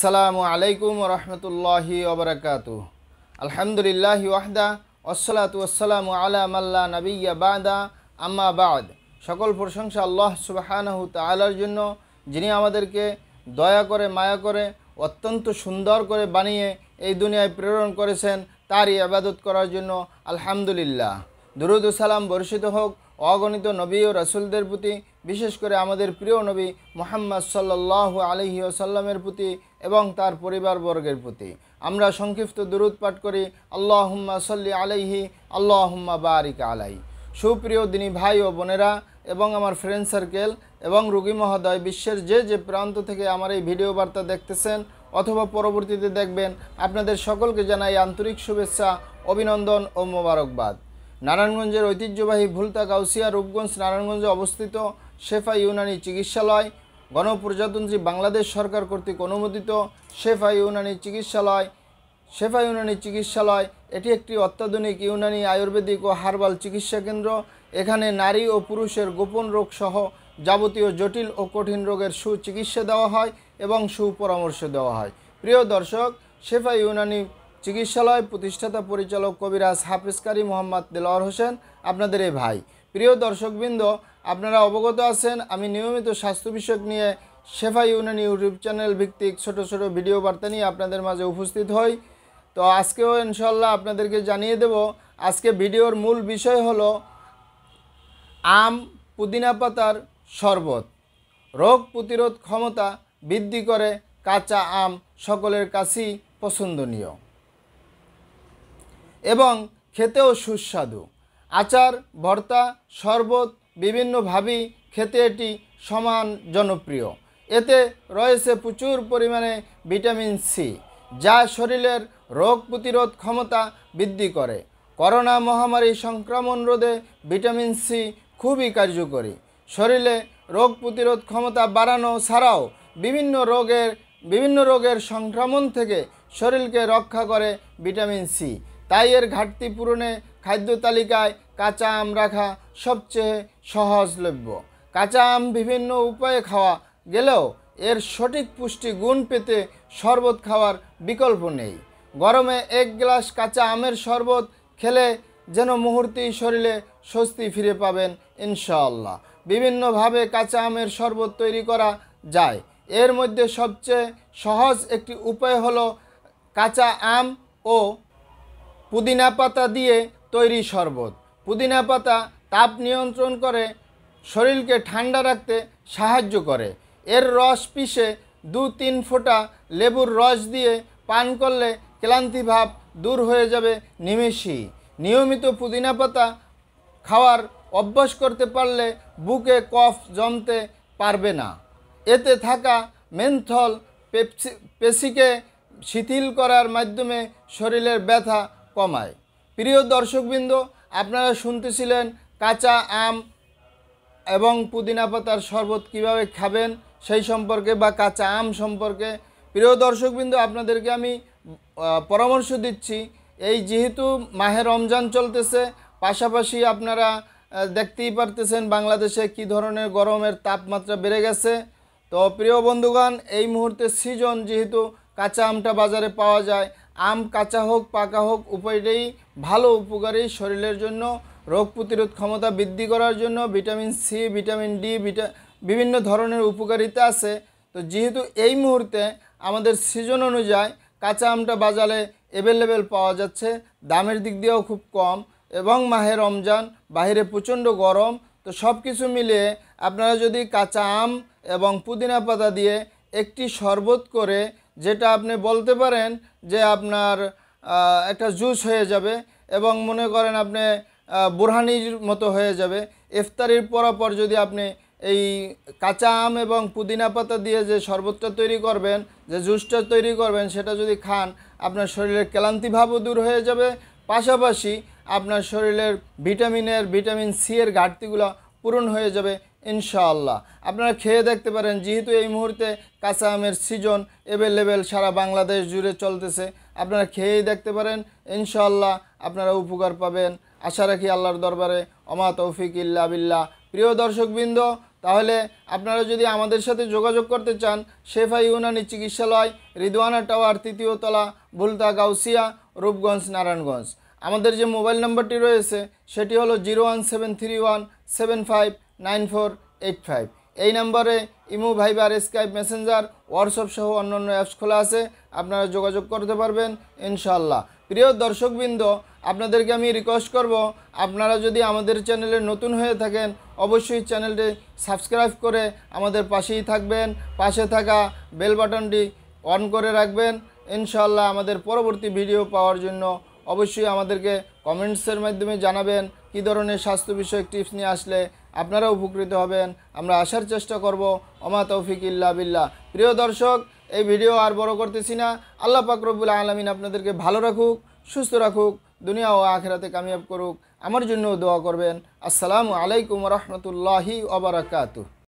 আসসালামু আলাইকুম রহমতুল্লাহ ওবরাকাত আলহামদুলিল্লাহ ওয়াহদা ওসলাত ওসালাম আলাম আল্লাহ নবীয়া বাদা আম্মা বাদ সকল প্রশংসা আল্লাহ সুবাহানহ তালার জন্য যিনি আমাদেরকে দয়া করে মায়া করে অত্যন্ত সুন্দর করে বানিয়ে এই দুনিয়ায় প্রেরণ করেছেন তারই আবাদত করার জন্য আলহামদুলিল্লাহ দুরুদ সালাম বর্ষিত হোক অগণিত নবী ও রসুলদের প্রতি বিশেষ করে আমাদের প্রিয় নবী মোহাম্মদ সাল্লাহ আলহি সাল্লামের প্রতি এবং তার পরিবারবর্গের প্রতি আমরা সংক্ষিপ্ত দুরুদ পাঠ করি আল্লাহ হুম্মা সল্লি আলাইহি আল্লাহ হুম্মা আরিকা আলাই সুপ্রিয় দিনী ভাই ও বোনেরা এবং আমার ফ্রেন্ড সার্কেল এবং রুগী মহোদয় বিশ্বের যে যে প্রান্ত থেকে আমার এই ভিডিও বার্তা দেখতেছেন অথবা পরবর্তীতে দেখবেন আপনাদের সকলকে জানাই আন্তরিক শুভেচ্ছা অভিনন্দন ও মোবারকবাদ নারায়ণগঞ্জের ঐতিহ্যবাহী ভুলতা কাউসিয়া রূপগঞ্জ নারায়ণগঞ্জে অবস্থিত শেফা ইউনানি চিকিৎসালয় গণপ্রজাতন্ত্রী বাংলাদেশ সরকার কর্তৃক অনুমোদিত শেফা ইউনানি চিকিৎসালয় শেফা ইউনানি চিকিৎসালয় এটি একটি অত্যাধুনিক ইউনানি আয়ুর্বেদিক ও হার্বাল চিকিৎসা কেন্দ্র এখানে নারী ও পুরুষের গোপন রোগসহ যাবতীয় জটিল ও কঠিন রোগের সুচিকিৎসা দেওয়া হয় এবং সুপরামর্শ দেওয়া হয় প্রিয় দর্শক শেফা ইউনানি চিকিৎসালয় প্রতিষ্ঠাতা পরিচালক কবিরাজ হাফিজকারী মোহাম্মদ দেলোয়ার হোসেন আপনাদের এই ভাই প্রিয় দর্শকবৃন্দ আপনারা অবগত আছেন আমি নিয়মিত স্বাস্থ্য বিষয়ক নিয়ে শেফা ইউনিয়ন ইউটিউব চ্যানেল ভিত্তিক ছোট ছোট ভিডিও বার্তা নিয়ে আপনাদের মাঝে উপস্থিত হই তো আজকেও ইনশাল্লাহ আপনাদেরকে জানিয়ে দেব আজকে ভিডিওর মূল বিষয় হলো আম পুদিনা পাতার শরবত রোগ প্রতিরোধ ক্ষমতা বৃদ্ধি করে কাঁচা আম সকলের কাছেই পছন্দনীয় এবং খেতেও সুস্বাদু আচার ভর্তা শরবত বিভিন্নভাবেই খেতে এটি সমান জনপ্রিয় এতে রয়েছে প্রচুর পরিমাণে ভিটামিন সি যা শরীরের রোগ প্রতিরোধ ক্ষমতা বৃদ্ধি করে করোনা মহামারী সংক্রমণ রোধে ভিটামিন সি খুবই কার্যকরী শরীরে রোগ প্রতিরোধ ক্ষমতা বাড়ানো ছাড়াও বিভিন্ন রোগের বিভিন্ন রোগের সংক্রমণ থেকে শরীরকে রক্ষা করে ভিটামিন সি তাই এর ঘাটতি পূরণে খাদ্য তালিকায় কাঁচা আম রাখা সবচেয়ে সহজলভ্য কাঁচা আম বিভিন্ন উপায়ে খাওয়া গেলেও এর সঠিক পুষ্টি গুণ পেতে শরবত খাওয়ার বিকল্প নেই গরমে এক গ্লাস কাঁচা আমের শরবত খেলে যেন মুহূর্তেই শরীরে স্বস্তি ফিরে পাবেন ইনশাআল্লাহ বিভিন্নভাবে কাঁচা আমের শরবত তৈরি করা যায় এর মধ্যে সবচেয়ে সহজ একটি উপায় হলো কাঁচা আম ও পুদিনা পাতা দিয়ে তৈরি শরবত পুদিনা পাতা তাপ নিয়ন্ত্রণ করে শরীরকে ঠান্ডা রাখতে সাহায্য করে এর রস পিষে দু তিন ফোঁটা লেবুর রস দিয়ে পান করলে ক্লান্তিভাব দূর হয়ে যাবে নিমেষেই নিয়মিত পুদিনা পাতা খাওয়ার অভ্যাস করতে পারলে বুকে কফ জমতে পারবে না এতে থাকা মেন্থল পেপসি পেশিকে শিথিল করার মাধ্যমে শরীরের ব্যথা কমায় প্রিয় দর্শকবৃন্দ আপনারা শুনতেছিলেন কাঁচা আম এবং পুদিনা পাতার শরবত কীভাবে খাবেন সেই সম্পর্কে বা কাঁচা আম সম্পর্কে প্রিয় দর্শকবৃন্দ আপনাদেরকে আমি পরামর্শ দিচ্ছি এই যেহেতু মাহে রমজান চলতেছে পাশাপাশি আপনারা দেখতেই পারতেছেন বাংলাদেশে কি ধরনের গরমের তাপমাত্রা বেড়ে গেছে তো প্রিয় বন্ধুগণ এই মুহূর্তে সিজন যেহেতু কাঁচা আমটা বাজারে পাওয়া যায় আম কাঁচা হোক পাকা হোক উপায়টাই ভালো উপকারী শরীরের জন্য রোগ প্রতিরোধ ক্ষমতা বৃদ্ধি করার জন্য ভিটামিন সি ভিটামিন ডি ভিটা বিভিন্ন ধরনের উপকারিতা আছে তো যেহেতু এই মুহূর্তে আমাদের সিজন অনুযায়ী কাঁচা আমটা বাজারে অ্যাভেলেবেল পাওয়া যাচ্ছে দামের দিক দিয়েও খুব কম এবং মাহে রমজান বাহিরে প্রচণ্ড গরম তো সব কিছু মিলিয়ে আপনারা যদি কাঁচা আম এবং পুদিনা পাতা দিয়ে একটি শরবত করে যেটা আপনি বলতে পারেন যে আপনার একটা জুস হয়ে যাবে এবং মনে করেন আপনি বুরহানির মতো হয়ে যাবে ইফতারির পরাপর যদি আপনি এই কাঁচা আম এবং পুদিনা পাতা দিয়ে যে শরবতটা তৈরি করবেন যে জুসটা তৈরি করবেন সেটা যদি খান আপনার শরীরের ক্লান্তিভাবও দূর হয়ে যাবে পাশাপাশি আপনার শরীরের ভিটামিনের ভিটামিন সি এর ঘাটতিগুলো পূরণ হয়ে যাবে ইনশাআল্লাহ আপনারা খেয়ে দেখতে পারেন যেহেতু এই মুহূর্তে কাঁচা আমের সিজন অ্যাভেলেবেল সারা বাংলাদেশ জুড়ে চলতেছে আপনারা খেয়েই দেখতে পারেন ইনশাআল্লাহ আপনারা উপকার পাবেন আশা রাখি আল্লাহর দরবারে অমা তৌফিক ইল্লা বিল্লাহ প্রিয় দর্শকবৃন্দ তাহলে আপনারা যদি আমাদের সাথে যোগাযোগ করতে চান শেফা ইউনানি চিকিৎসালয় রিদওয়ানা টাওয়ার তৃতীয় তলা ভুলতা গাউসিয়া রূপগঞ্জ নারায়ণগঞ্জ আমাদের যে মোবাইল নাম্বারটি রয়েছে সেটি হলো zero one seven three one seven five nine four eight five এই নম্বরে ইমো ভাইবার স্কাইপ মেসেঞ্জার হোয়াটসঅ্যাপ সহ অন্য অ্যাপস খোলা আছে আপনারা যোগাযোগ করতে পারবেন ইনশাল্লাহ প্রিয় দর্শকবৃন্দ আপনাদেরকে আমি রিকোয়েস্ট করব আপনারা যদি আমাদের চ্যানেলে নতুন হয়ে থাকেন অবশ্যই চ্যানেলটি সাবস্ক্রাইব করে আমাদের পাশেই থাকবেন পাশে থাকা বেল বাটনটি অন করে রাখবেন ইনশাল্লাহ আমাদের পরবর্তী ভিডিও পাওয়ার জন্য অবশ্যই আমাদেরকে কমেন্টসের মাধ্যমে জানাবেন কী ধরনের স্বাস্থ্য বিষয়ক টিপস নিয়ে আসলে আপনারাও উপকৃত হবেন আমরা আসার চেষ্টা করব অমা তৌফিক ইল্লা বিল্লা প্রিয় দর্শক এই ভিডিও আর বড় করতেছি না আল্লাহ পাকরবুল আলমিন আপনাদেরকে ভালো রাখুক সুস্থ রাখুক দুনিয়া ও আখেরাতে কামিয়াব করুক আমার জন্যও দোয়া করবেন আসসালামু আলাইকুম রহমতুল্লাহি ওবরাকাতু